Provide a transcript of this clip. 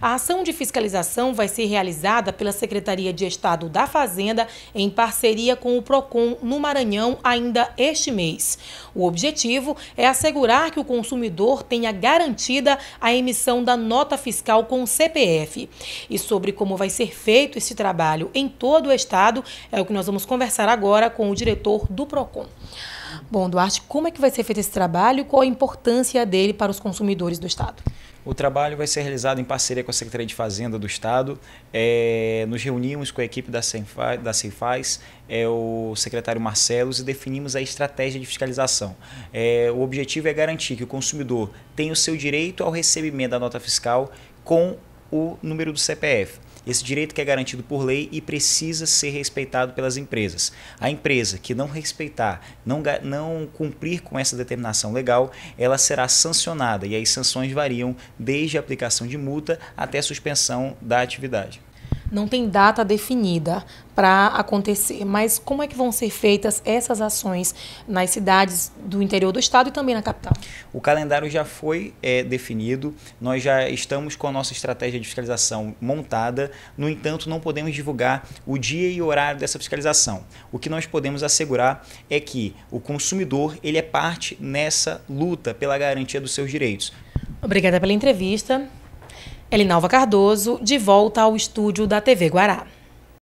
A ação de fiscalização vai ser realizada pela Secretaria de Estado da Fazenda em parceria com o PROCON no Maranhão ainda este mês. O objetivo é assegurar que o consumidor tenha garantida a emissão da nota fiscal com o CPF. E sobre como vai ser feito esse trabalho em todo o estado, é o que nós vamos conversar agora com o diretor do PROCON. Bom, Duarte, como é que vai ser feito esse trabalho e qual a importância dele para os consumidores do Estado? O trabalho vai ser realizado em parceria com a Secretaria de Fazenda do Estado. É, nos reunimos com a equipe da CEIFAS, da é, o secretário Marcelos, e definimos a estratégia de fiscalização. É, o objetivo é garantir que o consumidor tenha o seu direito ao recebimento da nota fiscal com o número do CPF. Esse direito que é garantido por lei e precisa ser respeitado pelas empresas. A empresa que não respeitar, não, não cumprir com essa determinação legal, ela será sancionada e as sanções variam desde a aplicação de multa até a suspensão da atividade não tem data definida para acontecer, mas como é que vão ser feitas essas ações nas cidades do interior do estado e também na capital? O calendário já foi é, definido, nós já estamos com a nossa estratégia de fiscalização montada, no entanto, não podemos divulgar o dia e horário dessa fiscalização. O que nós podemos assegurar é que o consumidor ele é parte nessa luta pela garantia dos seus direitos. Obrigada pela entrevista. Elinalva Cardoso, de volta ao estúdio da TV Guará.